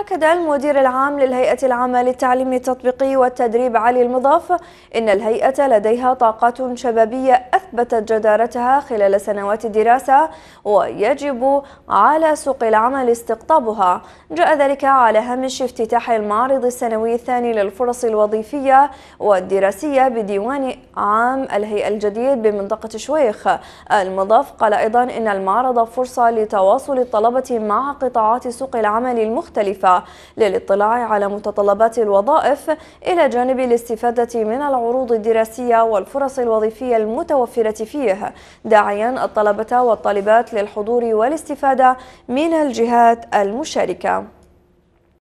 أكد المدير العام للهيئة العامة للتعليم التطبيقي والتدريب علي المضاف إن الهيئة لديها طاقات شبابية أثبتت جدارتها خلال سنوات الدراسة ويجب على سوق العمل استقطابها جاء ذلك على هامش افتتاح المعرض السنوي الثاني للفرص الوظيفية والدراسية بديوان عام الهيئة الجديد بمنطقة شويخ المضاف قال أيضا إن المعرض فرصة لتواصل الطلبة مع قطاعات سوق العمل المختلفة للاطلاع على متطلبات الوظائف إلى جانب الاستفادة من العروض الدراسية والفرص الوظيفية المتوفرة فيه داعيا الطلبة والطالبات للحضور والاستفادة من الجهات المشاركة